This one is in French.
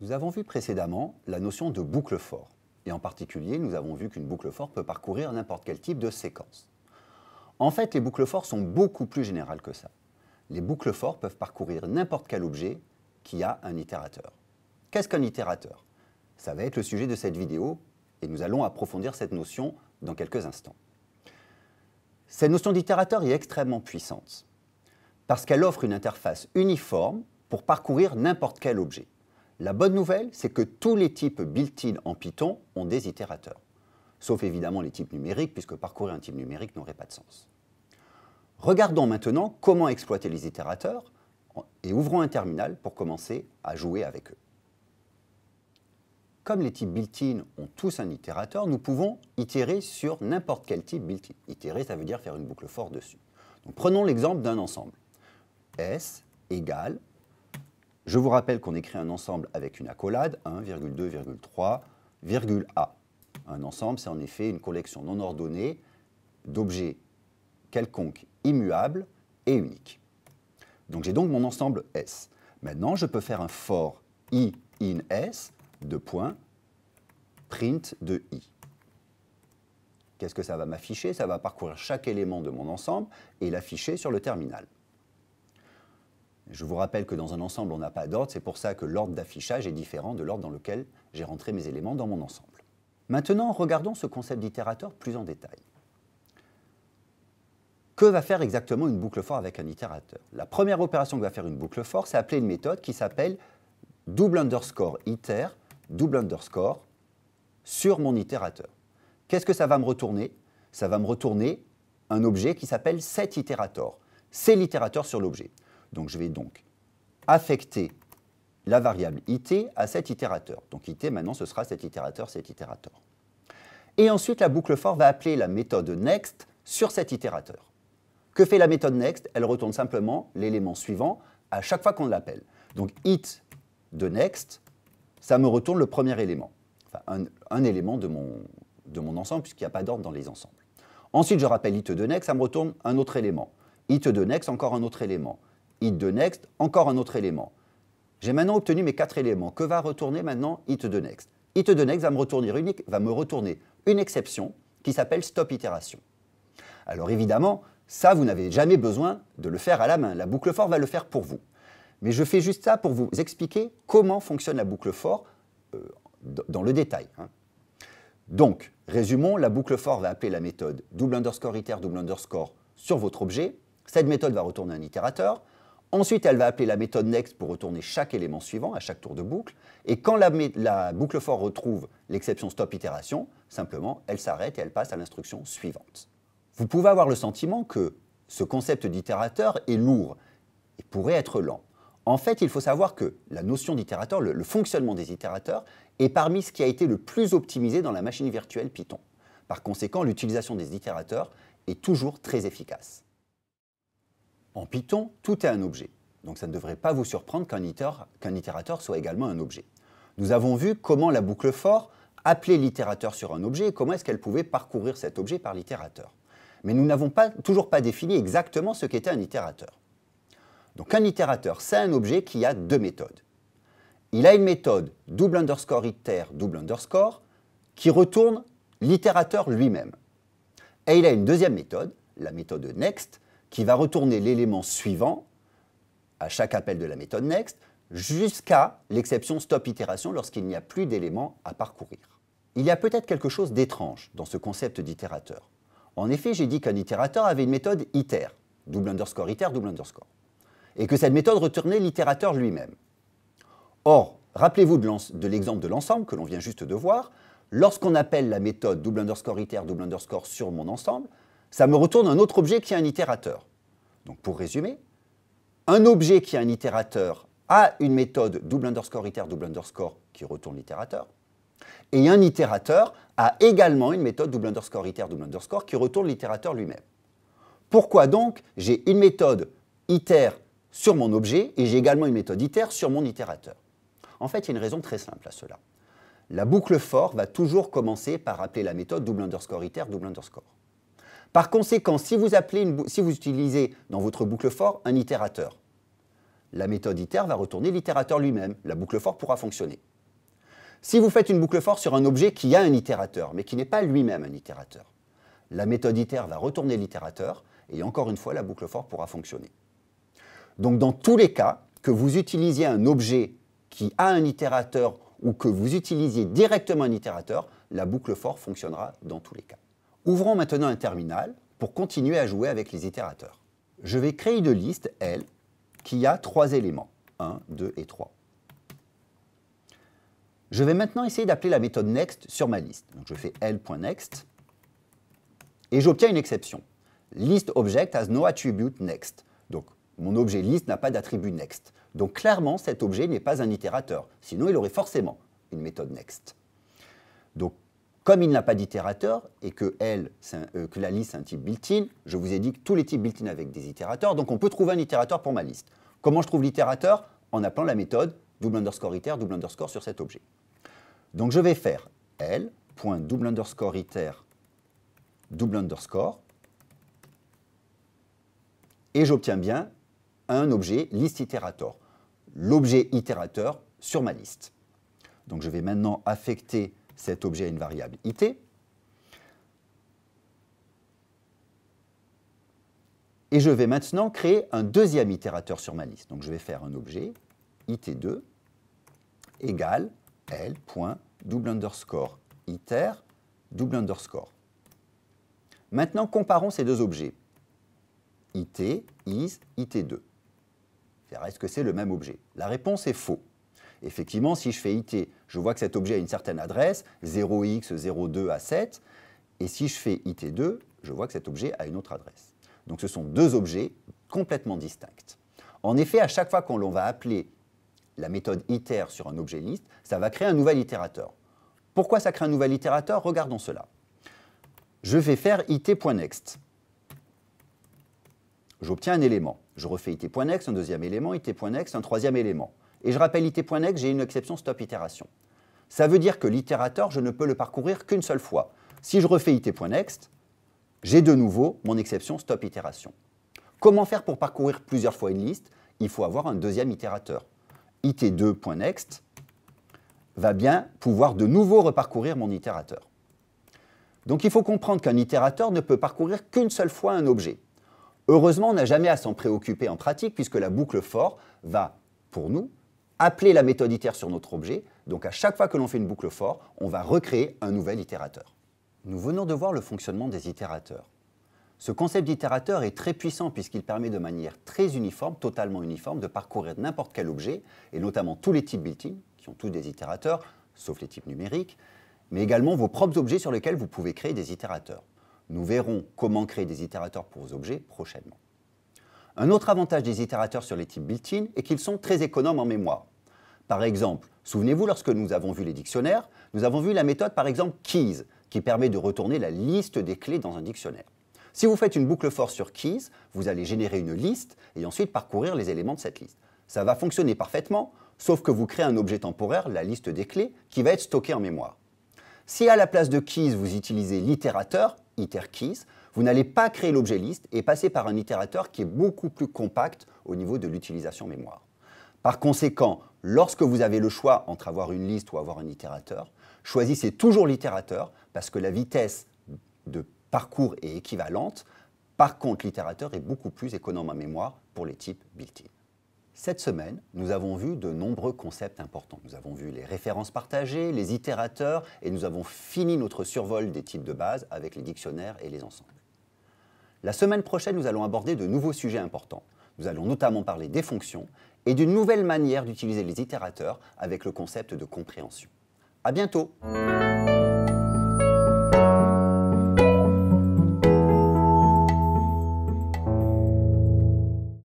Nous avons vu précédemment la notion de boucle fort, et en particulier nous avons vu qu'une boucle fort peut parcourir n'importe quel type de séquence. En fait, les boucles forts sont beaucoup plus générales que ça. Les boucles forts peuvent parcourir n'importe quel objet qui a un itérateur. Qu'est-ce qu'un itérateur Ça va être le sujet de cette vidéo, et nous allons approfondir cette notion dans quelques instants. Cette notion d'itérateur est extrêmement puissante, parce qu'elle offre une interface uniforme pour parcourir n'importe quel objet. La bonne nouvelle, c'est que tous les types built-in en Python ont des itérateurs. Sauf évidemment les types numériques, puisque parcourir un type numérique n'aurait pas de sens. Regardons maintenant comment exploiter les itérateurs et ouvrons un terminal pour commencer à jouer avec eux. Comme les types built-in ont tous un itérateur, nous pouvons itérer sur n'importe quel type built-in. Itérer, ça veut dire faire une boucle forte dessus. prenons l'exemple d'un ensemble. S égale je vous rappelle qu'on écrit un ensemble avec une accolade, 1,2,3, A. Un ensemble, c'est en effet une collection non ordonnée d'objets quelconques, immuables et uniques. Donc j'ai donc mon ensemble S. Maintenant, je peux faire un for i in S de point print de i. Qu'est-ce que ça va m'afficher Ça va parcourir chaque élément de mon ensemble et l'afficher sur le terminal. Je vous rappelle que dans un ensemble, on n'a pas d'ordre, c'est pour ça que l'ordre d'affichage est différent de l'ordre dans lequel j'ai rentré mes éléments dans mon ensemble. Maintenant, regardons ce concept d'itérateur plus en détail. Que va faire exactement une boucle fort avec un itérateur La première opération que va faire une boucle fort, c'est appeler une méthode qui s'appelle double underscore iter, double underscore sur mon itérateur. Qu'est-ce que ça va me retourner Ça va me retourner un objet qui s'appelle itérator. C'est l'itérateur sur l'objet. Donc je vais donc affecter la variable it à cet itérateur. Donc it, maintenant, ce sera cet itérateur, cet itérateur. Et ensuite, la boucle for va appeler la méthode next sur cet itérateur. Que fait la méthode next Elle retourne simplement l'élément suivant à chaque fois qu'on l'appelle. Donc it de next, ça me retourne le premier élément, enfin un, élément de mon ensemble puisqu'il n'y a pas d'ordre dans les ensembles. Ensuite, je rappelle it de next, ça me retourne un autre élément. It de next, encore un autre élément hit de next, encore un autre élément. J'ai maintenant obtenu mes quatre éléments. Que va retourner maintenant hit de next Hit de next va me retourner une, va me retourner une exception qui s'appelle stop itération. Alors évidemment, ça, vous n'avez jamais besoin de le faire à la main. La boucle fort va le faire pour vous. Mais je fais juste ça pour vous expliquer comment fonctionne la boucle for euh, dans le détail. Hein. Donc, résumons, la boucle for va appeler la méthode double underscore iter double underscore sur votre objet. Cette méthode va retourner un itérateur. Ensuite, elle va appeler la méthode next pour retourner chaque élément suivant à chaque tour de boucle. Et quand la, boucle for retrouve l'exception stop itération, simplement, elle s'arrête et elle passe à l'instruction suivante. Vous pouvez avoir le sentiment que ce concept d'itérateur est lourd et pourrait être lent. En fait, il faut savoir que la notion d'itérateur, le fonctionnement des itérateurs, est parmi ce qui a été le plus optimisé dans la machine virtuelle Python. Par conséquent, l'utilisation des itérateurs est toujours très efficace. En Python, tout est un objet. Donc ça ne devrait pas vous surprendre qu'un itérateur, soit également un objet. Nous avons vu comment la boucle for appelait l'itérateur sur un objet et comment est-ce qu'elle pouvait parcourir cet objet par l'itérateur. Mais nous n'avons pas, toujours pas défini exactement ce qu'était un itérateur. Donc un itérateur, c'est un objet qui a deux méthodes. Il a une méthode double underscore iter double underscore qui retourne l'itérateur lui-même. Et il a une deuxième méthode, la méthode next, qui va retourner l'élément suivant à chaque appel de la méthode next jusqu'à l'exception stop itération lorsqu'il n'y a plus d'éléments à parcourir. Il y a peut-être quelque chose d'étrange dans ce concept d'itérateur. En effet, j'ai dit qu'un itérateur avait une méthode iter, double underscore iter, double underscore, et que cette méthode retournait l'itérateur lui-même. Or, rappelez-vous de l'exemple de l'ensemble que l'on vient juste de voir, lorsqu'on appelle la méthode double underscore iter, double underscore sur mon ensemble, ça me retourne un autre objet qui a un itérateur. Donc pour résumer, un objet qui a un itérateur a une méthode double underscore iter double underscore qui retourne l'itérateur. Et un itérateur a également une méthode double underscore iter double underscore qui retourne l'itérateur lui-même. Pourquoi donc j'ai une méthode iter sur mon objet et j'ai également une méthode iter sur mon itérateur En fait, il y a une raison très simple à cela. La boucle for va toujours commencer par appeler la méthode double underscore iter double underscore. Par conséquent, si vous, utilisez dans votre boucle fort un itérateur, la méthode iter va retourner l'itérateur lui-même. La boucle fort pourra fonctionner. Si vous faites une boucle fort sur un objet qui a un itérateur, mais qui n'est pas lui-même un itérateur, la méthode iter va retourner l'itérateur et encore une fois, la boucle fort pourra fonctionner. Donc dans tous les cas, que vous utilisiez un objet qui a un itérateur ou que vous utilisiez directement un itérateur, la boucle fort fonctionnera dans tous les cas. Ouvrons maintenant un terminal pour continuer à jouer avec les itérateurs. Je vais créer une liste, L, qui a trois éléments, 1, 2 et 3. Je vais maintenant essayer d'appeler la méthode next sur ma liste. Donc je fais L.next et j'obtiens une exception. List object has no attribute next. Donc mon objet list n'a pas d'attribut next. Donc clairement, cet objet n'est pas un itérateur, sinon il aurait forcément une méthode next. Comme il n'a pas d'itérateur et que, elle, euh, que la liste est un type built-in, je vous ai dit que tous les types built-in avec des itérateurs, donc on peut trouver un itérateur pour ma liste. Comment je trouve l'itérateur En appelant la méthode double underscore iter double underscore sur cet objet. Donc je vais faire l.double underscore iter double underscore, et j'obtiens bien un objet liste itérateur, l'objet itérateur sur ma liste. Donc je vais maintenant affecter cet objet a une variable it. Et je vais maintenant créer un deuxième itérateur sur ma liste. Donc je vais faire un objet it2 égale l.double underscore iter double underscore. Maintenant, comparons ces deux objets. IT, is, it 2 est-ce que c'est le même objet La réponse est faux. Effectivement, si je fais IT, je vois que cet objet a une certaine adresse, 0x02 à 7, et si je fais IT2, je vois que cet objet a une autre adresse. Donc ce sont deux objets complètement distincts. En effet, à chaque fois qu'on va appeler la méthode iter sur un objet liste, ça va créer un nouvel itérateur. Pourquoi ça crée un nouvel itérateur Regardons cela. Je vais faire it.next. J'obtiens un élément. Je refais it.next, un deuxième élément, it.next, un troisième élément. Et je rappelle it.next, j'ai une exception stop itération. Ça veut dire que l'itérateur, je ne peux le parcourir qu'une seule fois. Si je refais it.next, j'ai de nouveau mon exception stop itération. Comment faire pour parcourir plusieurs fois une liste Il faut avoir un deuxième itérateur. it2.next va bien pouvoir de nouveau reparcourir mon itérateur. Donc il faut comprendre qu'un itérateur ne peut parcourir qu'une seule fois un objet. Heureusement, on n'a jamais à s'en préoccuper en pratique puisque la boucle for va, pour nous, appeler la méthode itère sur notre objet. Donc à chaque fois que l'on fait une boucle for, on va recréer un nouvel itérateur. Nous venons de voir le fonctionnement des itérateurs. Ce concept d'itérateur est très puissant puisqu'il permet de manière très uniforme, totalement uniforme, de parcourir n'importe quel objet, et notamment tous les types built-in, qui ont tous des itérateurs, sauf les types numériques, mais également vos propres objets sur lesquels vous pouvez créer des itérateurs. Nous verrons comment créer des itérateurs pour vos objets prochainement. Un autre avantage des itérateurs sur les types built-in est qu'ils sont très économes en mémoire. Par exemple, souvenez-vous, lorsque nous avons vu les dictionnaires, nous avons vu la méthode par exemple keys, qui permet de retourner la liste des clés dans un dictionnaire. Si vous faites une boucle for sur keys, vous allez générer une liste et ensuite parcourir les éléments de cette liste. Ça va fonctionner parfaitement, sauf que vous créez un objet temporaire, la liste des clés, qui va être stockée en mémoire. Si à la place de keys, vous utilisez l'itérateur, iterkeys, vous n'allez pas créer l'objet liste et passer par un itérateur qui est beaucoup plus compact au niveau de l'utilisation mémoire. Par conséquent, lorsque vous avez le choix entre avoir une liste ou avoir un itérateur, choisissez toujours l'itérateur parce que la vitesse de parcours est équivalente. Par contre, l'itérateur est beaucoup plus économe en mémoire pour les types built-in. Cette semaine, nous avons vu de nombreux concepts importants. Nous avons vu les références partagées, les itérateurs, et nous avons fini notre survol des types de base avec les dictionnaires et les ensembles. La semaine prochaine, nous allons aborder de nouveaux sujets importants. Nous allons notamment parler des fonctions et d'une nouvelle manière d'utiliser les itérateurs avec le concept de compréhension. À bientôt!